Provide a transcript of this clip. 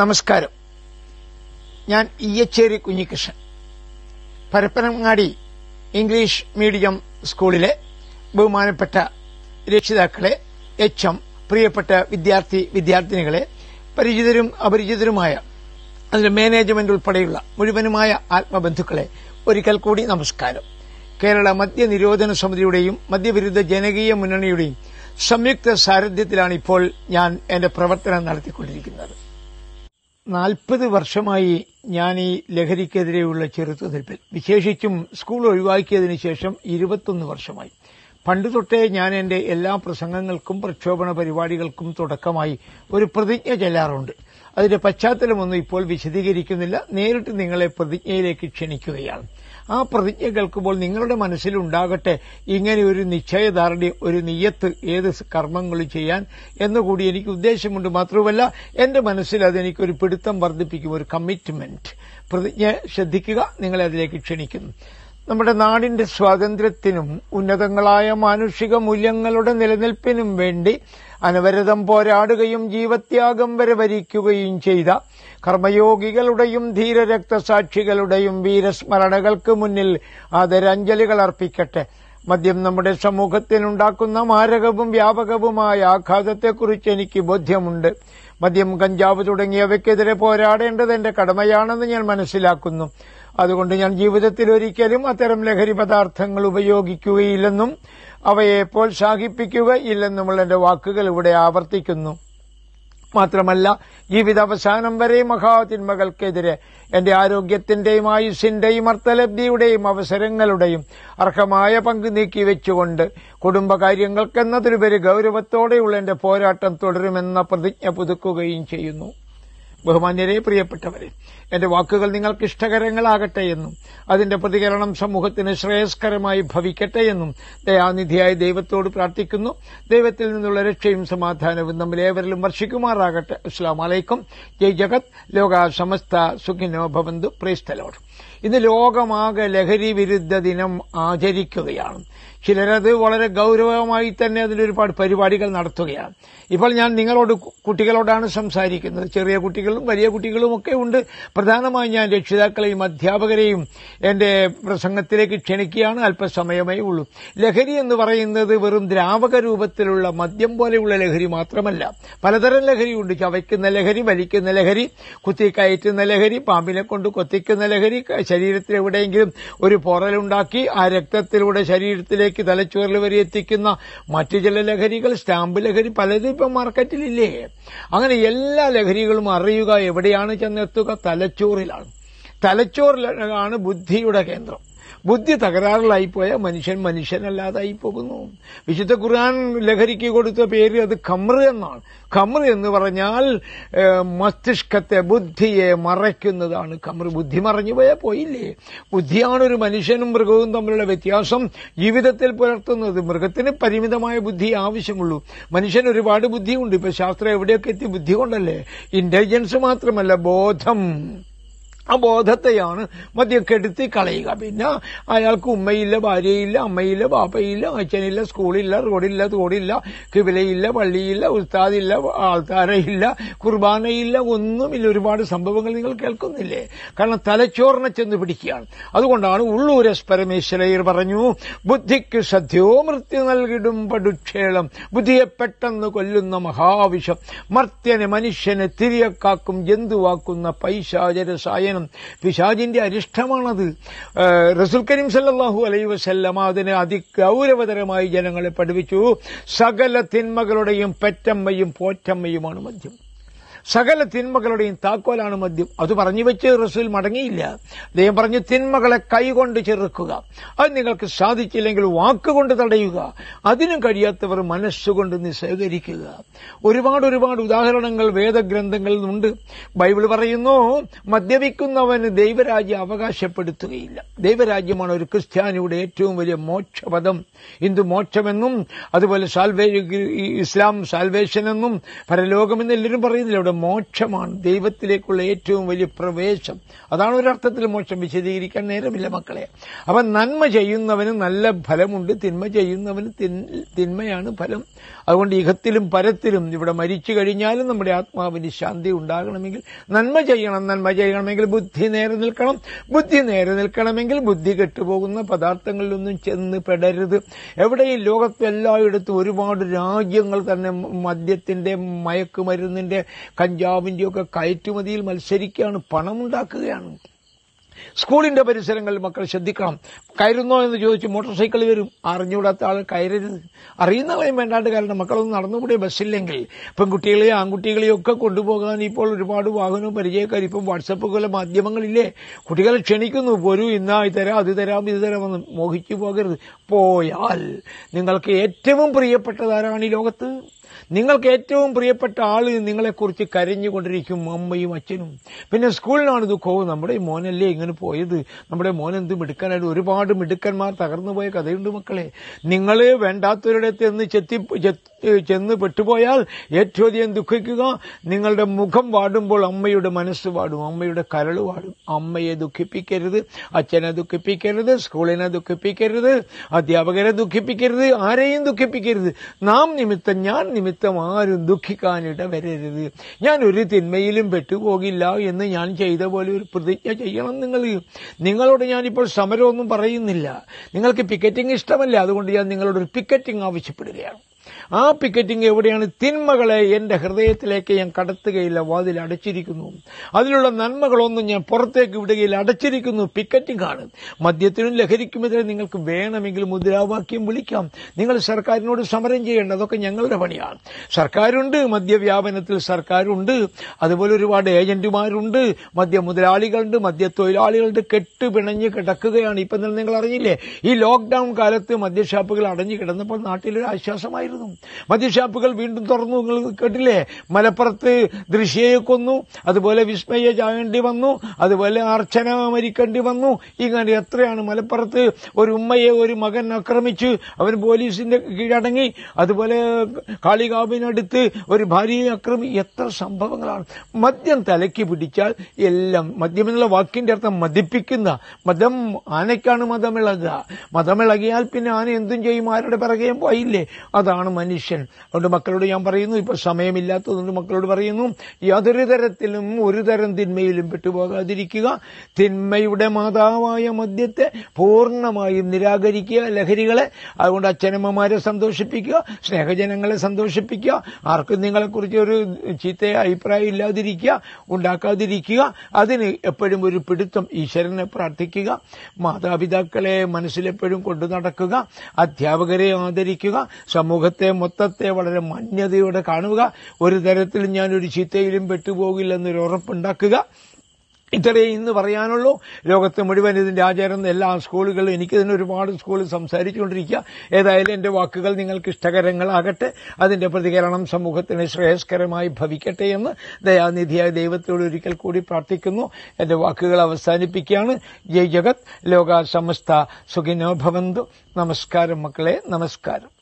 നമസ്കാരം ഞാൻ Iyyacheri Kunhikrishnan Parappanangadi English medium സ്കൂളിലെ ബഹുമാനപ്പെട്ട രക്ഷിതാക്കളെ എച്ച് എം പ്രിയപ്പെട്ട വിദ്യാർത്ഥി വിദ്യാർത്ഥിനികളെ പരിചിതരും അപരിചിതരുമായ അതിന്റെ മാനേജ്മെന്റ് ഉൾപ്പെടെയുള്ള മുഴുവനുമായ ആത്മബന്ധുക്കളെ ഒരിക്കൽ കൂടി നമസ്കാരം കേരള മദ്യ നിരോധന സമിതിയുടെയും മദ്യവിരുദ്ധ ജനകീയ മുന്നണിയുടെയും സംയുക്ത സാരഥ്യത്തിലാണ് ഇപ്പോൾ ഞാൻ എന്റെ പ്രവർത്തനം നടത്തിക്കൊണ്ടിരിക്കുന്നത് നാൽപ്പത് വർഷമായി ഞാൻ ഈ ലഹരിക്കെതിരെയുള്ള ചെറുത്തുനിൽപ്പിൽ വിശേഷിച്ചും സ്കൂൾ ഒഴിവാക്കിയതിനു ശേഷം ഇരുപത്തൊന്ന് വർഷമായി പണ്ട് തൊട്ടേ ഞാൻ എന്റെ എല്ലാ പ്രസംഗങ്ങൾക്കും പ്രക്ഷോഭണ പരിപാടികൾക്കും തുടക്കമായി ഒരു പ്രതിജ്ഞ ചെല്ലാറുണ്ട് അതിന്റെ പശ്ചാത്തലമൊന്നും ഇപ്പോൾ വിശദീകരിക്കുന്നില്ല നേരിട്ട് നിങ്ങളെ പ്രതിജ്ഞയിലേക്ക് ക്ഷണിക്കുകയാണ് ആ പ്രതിജ്ഞ കേൾക്കുമ്പോൾ നിങ്ങളുടെ മനസ്സിലുണ്ടാകട്ടെ ഇങ്ങനെ ഒരു നിശ്ചയദാർഢ്യം ഒരു നിയത്ത് ഏത് കർമ്മങ്ങൾ ചെയ്യാൻ എന്നുകൂടി എനിക്ക് ഉദ്ദേശമുണ്ട് മാത്രവുമല്ല എന്റെ മനസ്സിൽ അതെനിക്കൊരു പിടുത്തം വർദ്ധിപ്പിക്കും ഒരു കമ്മിറ്റ്മെന്റ് പ്രതിജ്ഞ ശ്രദ്ധിക്കുക നിങ്ങളെ അതിലേക്ക് ക്ഷണിക്കുന്നു നമ്മുടെ നാടിന്റെ സ്വാതന്ത്ര്യത്തിനും ഉന്നതങ്ങളായ മാനുഷിക മൂല്യങ്ങളുടെ നിലനിൽപ്പിനും വേണ്ടി അനവരതം പോരാടുകയും ജീവത്യാഗം വരെ വരിക്കുകയും ചെയ്ത കർമ്മയോഗികളുടെയും ധീരരക്തസാക്ഷികളുടെയും വീരസ്മരണകൾക്ക് മുന്നിൽ ആദരാഞ്ജലികൾ അർപ്പിക്കട്ടെ മദ്യം നമ്മുടെ സമൂഹത്തിനുണ്ടാക്കുന്ന മാരകവും വ്യാപകവുമായ ആഘാതത്തെക്കുറിച്ച് എനിക്ക് ബോധ്യമുണ്ട് മദ്യം കഞ്ചാവ് തുടങ്ങിയവയ്ക്കെതിരെ പോരാടേണ്ടത് എന്റെ കടമയാണെന്ന് ഞാൻ മനസ്സിലാക്കുന്നു അതുകൊണ്ട് ഞാൻ ജീവിതത്തിൽ ഒരിക്കലും അത്തരം ലഹരി പദാർത്ഥങ്ങൾ ഉപയോഗിക്കുകയില്ലെന്നും അവയെ പ്രോത്സാഹിപ്പിക്കുകയില്ലെന്നുമുള്ള എന്റെ വാക്കുകൾ ഇവിടെ ആവർത്തിക്കുന്നു മാത്രമല്ല ജീവിതാവസാനം വരെ മഹാതിന്മകൾക്കെതിരെ എന്റെ ആരോഗ്യത്തിന്റെയും ആയുസിന്റെയും അർത്ഥലബ്ധിയുടെയും അവസരങ്ങളുടെയും അർഹമായ പങ്ക് നീക്കി വെച്ചുകൊണ്ട് കുടുംബകാര്യങ്ങൾക്കെന്നതിലുപരി ഗൌരവത്തോടെയുള്ള എന്റെ പോരാട്ടം തുടരുമെന്ന പ്രതിജ്ഞ പുതുക്കുകയും ചെയ്യുന്നു ബഹുമാന്യരെ പ്രിയപ്പെട്ടവരെ എന്റെ വാക്കുകൾ നിങ്ങൾക്ക് ഇഷ്ടകരങ്ങളാകട്ടെ എന്നും അതിന്റെ പ്രതികരണം സമൂഹത്തിന് ശ്രേയസ്കരമായി ഭവിക്കട്ടെ എന്നും ദയാനിധിയായി ദൈവത്തോട് പ്രാർത്ഥിക്കുന്നു ദൈവത്തിൽ നിന്നുള്ള രക്ഷയും സമാധാനവും നമ്മിലേവരിലും വർഷിക്കുമാറാകട്ടെ അസ്സാം അലൈക്കും ജയ് ജഗത് ലോക സമസ്ത സുഖിനോ ഭവന്തു പ്രീസ്തലോട് ഇന്ന് ലോകമാകെ ലഹരി വിരുദ്ധ ദിനം ആചരിക്കുകയാണ് ചിലരത് വളരെ ഗൌരവമായി തന്നെ അതിലൊരുപാട് പരിപാടികൾ നടത്തുകയാണ് ഇപ്പോൾ ഞാൻ നിങ്ങളോട് കുട്ടികളോടാണ് സംസാരിക്കുന്നത് ചെറിയ കുട്ടികളും വലിയ കുട്ടികളും ഒക്കെ ഉണ്ട് പ്രധാനമായും ഞാൻ രക്ഷിതാക്കളെയും അധ്യാപകരെയും എന്റെ പ്രസംഗത്തിലേക്ക് ക്ഷണിക്കുകയാണ് അല്പസമയമേ ഉള്ളൂ ലഹരി എന്ന് പറയുന്നത് വെറും ദ്രാവക രൂപത്തിലുള്ള മദ്യം പോലെയുള്ള ലഹരി മാത്രമല്ല പലതരം ലഹരിയുണ്ട് ചവയ്ക്കുന്ന ലഹരി വലിക്കുന്ന ലഹരി കുത്തിക്കയറ്റുന്ന ലഹരി പാമ്പിനെ കൊണ്ട് കൊത്തിക്കുന്ന ലഹരി ശരീരത്തിൽ എവിടെയെങ്കിലും ഒരു പൊറലുണ്ടാക്കി ആ രക്തത്തിലൂടെ ശരീരത്തിലേക്ക് തലച്ചോറിൽ വരെ എത്തിക്കുന്ന മറ്റു ചില ലഹരികൾ സ്റ്റാമ്പ് ലഹരി പലതും ഇപ്പം മാർക്കറ്റിലില്ലേ അങ്ങനെ എല്ലാ ലഹരികളും അറിയുക എവിടെയാണ് ചെന്നെത്തുക തല തലച്ചോറിലാണ് തലച്ചോറിലാണ് ബുദ്ധിയുടെ കേന്ദ്രം ബുദ്ധി തകരാറിലായിപ്പോയ മനുഷ്യൻ മനുഷ്യനല്ലാതായി പോകുന്നു വിശുദ്ധ ഖുർആൻ ലഹരിക്ക് കൊടുത്ത പേര് അത് ഖമർ എന്നാണ് ഖമർ എന്ന് പറഞ്ഞാൽ മസ്തിഷ്കത്തെ ബുദ്ധിയെ മറയ്ക്കുന്നതാണ് ഖമർ ബുദ്ധി മറഞ്ഞു പോയാൽ പോയില്ലേ ബുദ്ധിയാണ് ഒരു മനുഷ്യനും മൃഗവും തമ്മിലുള്ള വ്യത്യാസം ജീവിതത്തിൽ പുലർത്തുന്നത് മൃഗത്തിന് പരിമിതമായ ബുദ്ധി ആവശ്യമുള്ളൂ മനുഷ്യൻ ഒരുപാട് ബുദ്ധിയുണ്ട് ഇപ്പൊ ശാസ്ത്രം എവിടെയൊക്കെ എത്തി ബുദ്ധി കൊണ്ടല്ലേ ഇന്റലിജൻസ് മാത്രമല്ല ബോധം ആ ബോധത്തെയാണ് മദ്യക്കെടുത്തി കളയുക പിന്നെ അയാൾക്ക് ഉമ്മയില്ല ഭാര്യയില്ല അമ്മയില്ല ബാപ്പയില്ല അച്ഛനില്ല സ്കൂളില്ല റോഡില്ല തോടില്ല കിവിലയില്ല പള്ളിയില്ല ഉസ്താദില്ല ആൾക്കാരയില്ല കുർബാനയില്ല ഒന്നുമില്ല ഒരുപാട് സംഭവങ്ങൾ നിങ്ങൾ കേൾക്കുന്നില്ലേ കാരണം തലച്ചോറിനെ ചെന്ന് പിടിക്കുകയാണ് അതുകൊണ്ടാണ് ഉള്ളൂരസ് പരമേശ്വരയർ പറഞ്ഞു ബുദ്ധിക്ക് സദ്യോ മൃത്യു നൽകിടും പടുക്ഷേളം ബുദ്ധിയെ പെട്ടെന്ന് കൊല്ലുന്ന മഹാവിഷം മർത്യനെ മനുഷ്യനെ തിരിയക്കാക്കും ജന്തുവാക്കുന്ന പൈശാചര സായന ചെയ്യണം പിശാജിന്റെ അരിഷ്ടമാണത് റസുൽ കരീം സല്ലാഹു അലൈ വസല്ലമ അതിനെ അതിഗൌരവതരമായി ജനങ്ങളെ പഠിപ്പിച്ചു സകല തിന്മകളുടെയും പെറ്റമ്മയും പോറ്റമ്മയുമാണ് മദ്യം സകല തിന്മകളുടെയും താക്കോലാണ് മദ്യം അത് പറഞ്ഞു വെച്ച് റസൂൽ മടങ്ങിയില്ല അദ്ദേഹം പറഞ്ഞു തിന്മകളെ കൈകൊണ്ട് ചെറുക്കുക അത് നിങ്ങൾക്ക് സാധിച്ചില്ലെങ്കിൽ വാക്കുകൊണ്ട് തടയുക അതിനും കഴിയാത്തവർ മനസ്സുകൊണ്ട് നിസ്സഹകരിക്കുക ഒരുപാട് ഒരുപാട് ഉദാഹരണങ്ങൾ വേദഗ്രന്ഥങ്ങളിൽ ഉണ്ട് ബൈബിൾ പറയുന്നു മദ്യപിക്കുന്നവന് ദൈവരാജ്യം അവകാശപ്പെടുത്തുകയില്ല ദൈവരാജ്യമാണ് ഒരു ക്രിസ്ത്യാനിയുടെ ഏറ്റവും വലിയ മോക്ഷപദം ഹിന്ദു മോക്ഷമെന്നും അതുപോലെ സാൽവേ ഇസ്ലാം സാൽവേഷൻ എന്നും പരലോകമെന്ന് എല്ലാവരും പറയുന്നില്ല ഇവിടെ മോക്ഷമാണ് ദൈവത്തിലേക്കുള്ള ഏറ്റവും വലിയ പ്രവേശം അതാണ് ഒരർത്ഥത്തിൽ മോക്ഷം വിശദീകരിക്കാൻ നേരമില്ല മക്കളെ അപ്പം നന്മ ചെയ്യുന്നവന് നല്ല ഫലമുണ്ട് തിന്മ ചെയ്യുന്നവന് തിന്മയാണ് ഫലം അതുകൊണ്ട് ഇഹത്തിലും പരത്തിലും ഇവിടെ മരിച്ചു കഴിഞ്ഞാലും നമ്മുടെ ആത്മാവിന് ശാന്തി ഉണ്ടാകണമെങ്കിൽ നന്മ ചെയ്യണം നന്മ ചെയ്യണമെങ്കിൽ ബുദ്ധി നേരെ നിൽക്കണം ബുദ്ധി നേരെ നിൽക്കണമെങ്കിൽ ബുദ്ധി കെട്ടുപോകുന്ന പദാർത്ഥങ്ങളിലൊന്നും ചെന്ന് പെടരുത് എവിടെ ഈ എല്ലായിടത്തും ഒരുപാട് രാജ്യങ്ങൾ തന്നെ മദ്യത്തിന്റെ മയക്കുമരുന്നിന്റെ കഞ്ചാവിന്റെയൊക്കെ കയറ്റുമതിയിൽ മത്സരിക്കുകയാണ് പണമുണ്ടാക്കുകയാണ് സ്കൂളിന്റെ പരിസരങ്ങളിൽ മക്കൾ ശ്രദ്ധിക്കണം കയറുന്നോ എന്ന് ചോദിച്ച് മോട്ടോർ സൈക്കിൾ വരും അറിഞ്ഞുകൂടാത്ത ആൾ കയറരുത് അറിയുന്നവയും വേണ്ടാണ്ട് കാരണം മക്കളൊന്നും നടന്നുകൂടിയ ബസ്സില്ലെങ്കിൽ പെൺകുട്ടികളെയും ആൺകുട്ടികളെയും ഒക്കെ കൊണ്ടുപോകാൻ ഇപ്പോൾ ഒരുപാട് വാഹനവും പരിചയക്കാർ ഇപ്പം വാട്സപ്പ് പോലെ മാധ്യമങ്ങളില്ലേ കുട്ടികളെ ക്ഷണിക്കുന്നു പോരൂ ഇന്നാ ഇത് തരാം അത് തരാം ഇത് തരാമെന്ന് മോഹിച്ചു പോകരുത് പോയാൽ നിങ്ങൾക്ക് ഏറ്റവും പ്രിയപ്പെട്ടതാരാണ് ഈ ലോകത്ത് നിങ്ങൾക്ക് ഏറ്റവും പ്രിയപ്പെട്ട ആൾ നിങ്ങളെക്കുറിച്ച് കരഞ്ഞുകൊണ്ടിരിക്കും അമ്മയും അച്ഛനും പിന്നെ സ്കൂളിലാണ് ദുഃഖവും നമ്മുടെ മോനല്ലേ ഇങ്ങനെ പോയത് നമ്മുടെ മോൻ എന്ത് മിടുക്കാനായിട്ട് ഒരുപാട് മിടുക്കന്മാർ തകർന്നു പോയ കഥയുണ്ട് മക്കളെ നിങ്ങൾ വേണ്ടാത്തവരുടെ എന്ന് ചെത്തി ചെന്ന് പെട്ടുപോയാൽ ഏറ്റവും അധികം ദുഃഖിക്കുക നിങ്ങളുടെ മുഖം വാടുമ്പോൾ അമ്മയുടെ മനസ്സ് വാടും അമ്മയുടെ കരൾ വാടും അമ്മയെ ദുഃഖിപ്പിക്കരുത് അച്ഛനെ ദുഃഖിപ്പിക്കരുത് സ്കൂളിനെ ദുഃഖിപ്പിക്കരുത് അധ്യാപകരെ ദുഃഖിപ്പിക്കരുത് ആരെയും ദുഃഖിപ്പിക്കരുത് നാം നിമിത്തം ഞാൻ നിമിത്തം ആരും ദുഃഖിക്കാനിട വരരുത് ഞാൻ ഒരു തിന്മയിലും പെട്ടുപോകില്ല എന്ന് ഞാൻ ചെയ്ത പോലെ ഒരു പ്രതിജ്ഞ ചെയ്യണം നിങ്ങൾ നിങ്ങളോട് ഞാനിപ്പോൾ സമരമൊന്നും പറയുന്നില്ല നിങ്ങൾക്ക് പിക്കറ്റിംഗ് ഇഷ്ടമല്ല അതുകൊണ്ട് ഞാൻ നിങ്ങളോട് ഒരു പിക്കറ്റിംഗ് ആവശ്യപ്പെടുകയാണ് ആ പിക്കറ്റിംഗ് എവിടെയാണ് തിന്മകളെ എന്റെ ഹൃദയത്തിലേക്ക് ഞാൻ കടത്തുകയില്ല വാതിൽ അടച്ചിരിക്കുന്നു അതിലുള്ള നന്മകളൊന്നും ഞാൻ പുറത്തേക്ക് വിടുകയില്ല അടച്ചിരിക്കുന്നു പിക്കറ്റിംഗ് ആണ് മദ്യത്തിനും ലഹരിക്കുമെതിരെ നിങ്ങൾക്ക് വേണമെങ്കിൽ മുദ്രാവാക്യം വിളിക്കാം നിങ്ങൾ സർക്കാരിനോട് സമരം ചെയ്യേണ്ട അതൊക്കെ ഞങ്ങളുടെ പണിയാണ് സർക്കാരുണ്ട് മദ്യവ്യാപനത്തിൽ സർക്കാരുണ്ട് അതുപോലെ ഒരുപാട് ഏജന്റുമാരുണ്ട് മുതലാളികളുണ്ട് മദ്യ കെട്ട് കെട്ടുപിണഞ്ഞ് കിടക്കുകയാണ് ഇപ്പം നിങ്ങൾ അറിഞ്ഞില്ലേ ഈ ലോക്ക്ഡൌൺ കാലത്ത് മദ്യഷാപ്പുകൾ അടഞ്ഞു കിടന്നപ്പോൾ നാട്ടിലൊരു ആശ്വാസമായിരുന്നു ഉണ്ടായിരുന്നു മദ്യഷാപ്പുകൾ വീണ്ടും തുറന്നു നിങ്ങൾ കേട്ടില്ലേ മലപ്പുറത്ത് ദൃശ്യയെ കൊന്നു അതുപോലെ വിസ്മയ ചാകേണ്ടി വന്നു അതുപോലെ അർച്ചന മരിക്കേണ്ടി വന്നു ഇങ്ങനെ എത്രയാണ് മലപ്പുറത്ത് ഒരു ഉമ്മയെ ഒരു മകൻ ആക്രമിച്ച് അവൻ പോലീസിന്റെ കീഴടങ്ങി അതുപോലെ കാളികാവിനടുത്ത് ഒരു ഭാര്യയെ ആക്രമി എത്ര സംഭവങ്ങളാണ് മദ്യം തലയ്ക്ക് പിടിച്ചാൽ എല്ലാം മദ്യം എന്നുള്ള വാക്കിന്റെ അർത്ഥം മദ്യപ്പിക്കുന്ന മതം ആനയ്ക്കാണ് മതമിളക മതമിളകിയാൽ പിന്നെ ആന എന്തും ചെയ്യും ആരുടെ പിറകെയും പോയില്ലേ അതാണ് ആണ് മനുഷ്യൻ അതുകൊണ്ട് മക്കളോട് ഞാൻ പറയുന്നു ഇപ്പൊ സമയമില്ലാത്തതുകൊണ്ട് മക്കളോട് പറയുന്നു യാതൊരു തരത്തിലും ഒരു തരം തിന്മയിലും പെട്ടുപോകാതിരിക്കുക തിന്മയുടെ മാതാവായ മദ്യത്തെ പൂർണ്ണമായും നിരാകരിക്കുക ലഹരികളെ അതുകൊണ്ട് അച്ഛനമ്മമാരെ സന്തോഷിപ്പിക്കുക സ്നേഹജനങ്ങളെ സന്തോഷിപ്പിക്കുക ആർക്കും നിങ്ങളെക്കുറിച്ച് ഒരു ചീത്ത അഭിപ്രായം ഇല്ലാതിരിക്കുക ഉണ്ടാക്കാതിരിക്കുക അതിന് എപ്പോഴും ഒരു പിടുത്തം ഈശ്വരനെ പ്രാർത്ഥിക്കുക മാതാപിതാക്കളെ മനസ്സിലെപ്പോഴും കൊണ്ടു നടക്കുക അധ്യാപകരെ ആദരിക്കുക സമൂഹത്തിൽ ലോകത്തെ മൊത്തത്തെ വളരെ മാന്യതയോടെ കാണുക ഒരു തരത്തിൽ ഞാൻ ഒരു ചീത്തയിലും പെട്ടുപോകില്ലെന്നൊരു ഉറപ്പുണ്ടാക്കുക ഇത്രയേ ഇന്ന് പറയാനുള്ളൂ ലോകത്ത് മുഴുവൻ ഇതിന്റെ ആചാരം എല്ലാ സ്കൂളുകളിലും എനിക്ക് തന്നെ ഒരുപാട് സ്കൂളിൽ സംസാരിച്ചുകൊണ്ടിരിക്കുക ഏതായാലും എന്റെ വാക്കുകൾ നിങ്ങൾക്ക് ഇഷ്ടകരങ്ങളാകട്ടെ അതിന്റെ പ്രതികരണം സമൂഹത്തിന് ശ്രേയസ്കരമായി ഭവിക്കട്ടെ എന്ന് ദയാനിധിയായ ദൈവത്തോട് ഒരിക്കൽ കൂടി പ്രാർത്ഥിക്കുന്നു എന്റെ വാക്കുകൾ അവസാനിപ്പിക്കുകയാണ് ജയ് ജഗത് ലോക സമസ്ത സുഖിനോ ഭവന്തു നമസ്കാരം മക്കളെ നമസ്കാരം